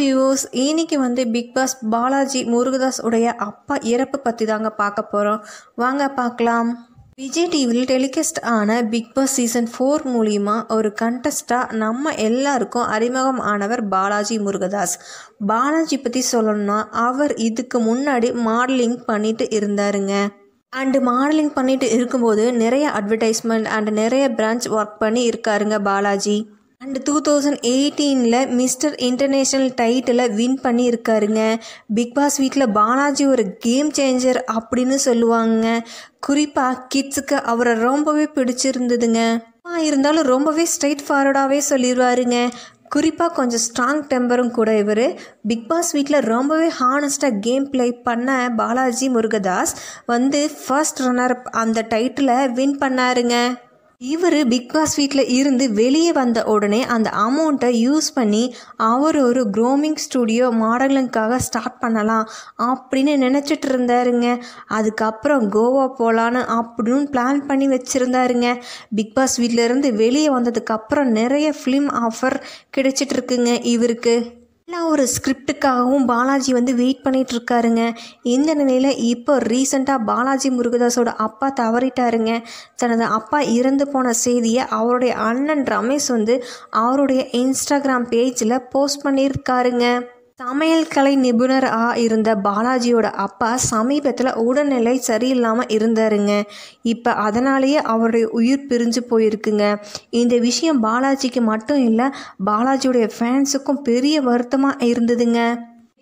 viewers இன்னைக்கு வந்து big pass Balaji Murugadoss உடைய அப்பா இறப்பு பற்றி தாங்க பார்க்க போகிறோம் வாங்க பார்க்கலாம் விஜய் டிவியில் டெலிகாஸ்ட் ஆன பிக் பாஸ் சீசன் ஃபோர் மூலிமா ஒரு கண்டஸ்டாக நம்ம எல்லாருக்கும் அறிமுகம் ஆனவர் பாலாஜி முருகதாஸ் பாலாஜி பற்றி சொல்லணும்னா அவர் இதுக்கு முன்னாடி மாடலிங் பண்ணிட்டு இருந்தாருங்க அண்டு மாடலிங் பண்ணிட்டு இருக்கும்போது நிறைய அட்வர்டைஸ்மெண்ட் அண்ட் நிறைய பிரான்ச் ஒர்க் பண்ணி இருக்காருங்க பாலாஜி அண்ட் டூ தௌசண்ட் எயிட்டீனில் மிஸ்டர் இன்டர்நேஷ்னல் டைட்டில் வின் பண்ணியிருக்காருங்க பிக் பாஸ் வீட்டில் பாலாஜி ஒரு கேம் சேஞ்சர் அப்படின்னு சொல்லுவாங்க குறிப்பாக கிட்ஸுக்கு அவரை ரொம்பவே பிடிச்சிருந்ததுங்க இருந்தாலும் ரொம்பவே ஸ்ட்ரைட் ஃபார்வர்டாகவே சொல்லிடுவாருங்க குறிப்பாக கொஞ்சம் ஸ்ட்ராங் டெம்பரும் கூட இவர் பிக் பாஸ் வீட்டில் ரொம்பவே ஹானஸ்ட்டாக கேம் ப்ளே பண்ண பாலாஜி முருகதாஸ் வந்து ஃபர்ஸ்ட் ரன்னர் அந்த டைட்டில் வின் பண்ணாருங்க இவர் பிக்பாஸ் வீட்டில் இருந்து வெளியே வந்த உடனே அந்த அமௌண்ட்டை யூஸ் பண்ணி அவர் ஒரு க்ரோமிங் ஸ்டுடியோ மாடலுக்காக ஸ்டார்ட் பண்ணலாம் அப்படின்னு நினச்சிட்டு இருந்தாருங்க அதுக்கப்புறம் கோவா போகலான்னு அப்படின்னு பிளான் பண்ணி வச்சுருந்தாருங்க பிக்பாஸ் வீட்டிலேருந்து வெளியே வந்ததுக்கப்புறம் நிறைய ஃபிலிம் ஆஃபர் கிடைச்சிட்ருக்குங்க இவருக்கு நான் ஒரு ஸ்கிரிப்டுக்காகவும் பாலாஜி வந்து வெயிட் பண்ணிகிட்ருக்காருங்க இந்த நிலையில் இப்போ ரீசண்டாக பாலாஜி முருகதாஸோட அப்பா தவறிட்டாருங்க தனது அப்பா இறந்து போன செய்தியை அவருடைய அண்ணன் ரமேஷ் வந்து அவருடைய இன்ஸ்டாகிராம் பேஜில் போஸ்ட் பண்ணியிருக்காருங்க சமையல் கலை நிபுணர் ஆ இருந்த பாலாஜியோட அப்பா சமீபத்தில் உடல்நிலை சரியில்லாமல் இருந்தாருங்க இப்போ அதனாலேயே அவருடைய உயிர் பிரிஞ்சு போயிருக்குங்க இந்த விஷயம் பாலாஜிக்கு மட்டும் இல்லை பாலாஜியோடைய ஃபேன்ஸுக்கும் பெரிய வருத்தமாக இருந்ததுங்க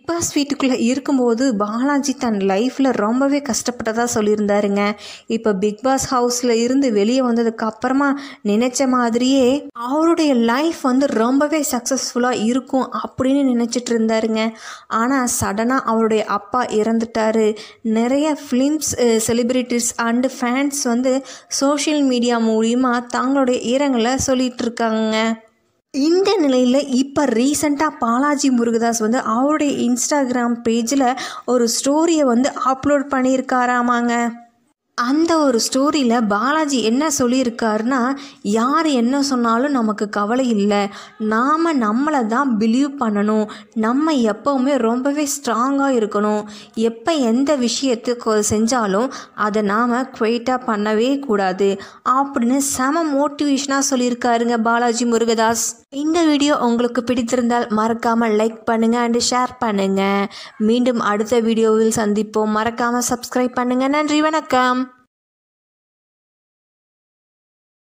பாஸ் வீட்டுக்குள்ளே இருக்கும்போது பாலாஜி தன் லைஃப்பில் ரொம்பவே கஷ்டப்பட்டதாக சொல்லியிருந்தாருங்க இப்போ பிக் பாஸ் ஹவுஸில் இருந்து வெளியே வந்ததுக்கு அப்புறமா நினச்ச மாதிரியே அவருடைய லைஃப் வந்து ரொம்பவே சக்ஸஸ்ஃபுல்லாக இருக்கும் அப்படின்னு நினச்சிட்டு இருந்தாருங்க ஆனால் சடனாக அவருடைய அப்பா இறந்துட்டார் நிறைய ஃபிலிம்ஸ் செலிப்ரிட்டிஸ் அண்டு ஃபேன்ஸ் வந்து சோஷியல் மீடியா மூலியமாக தங்களுடைய இரங்கலை சொல்லிகிட்டு இருக்காங்க இந்த நிலையில் இப்போ ரீசெண்டாக பாலாஜி முருகதாஸ் வந்து அவருடைய இன்ஸ்டாகிராம் பேஜில் ஒரு ஸ்டோரியை வந்து அப்லோட் பண்ணியிருக்காராமாங்க அந்த ஒரு ஸ்டோரியில் பாலாஜி என்ன சொல்லியிருக்காருன்னா யார் என்ன சொன்னாலும் நமக்கு கவலை இல்லை நாம் நம்மளை தான் பிலீவ் பண்ணணும் நம்ம எப்போவுமே ரொம்பவே ஸ்ட்ராங்காக இருக்கணும் எப்போ எந்த விஷயத்துக்கு செஞ்சாலும் அதை நாம் குவைட்டாக பண்ணவே கூடாது அப்படின்னு செம மோட்டிவேஷனாக சொல்லியிருக்காருங்க பாலாஜி முருகதாஸ் இந்த வீடியோ உங்களுக்கு பிடித்திருந்தால் மறக்காமல் லைக் பண்ணுங்கள் அண்டு ஷேர் பண்ணுங்கள் மீண்டும் அடுத்த வீடியோவில் சந்திப்போம் மறக்காமல் சப்ஸ்கிரைப் பண்ணுங்கள் நன்றி வணக்கம்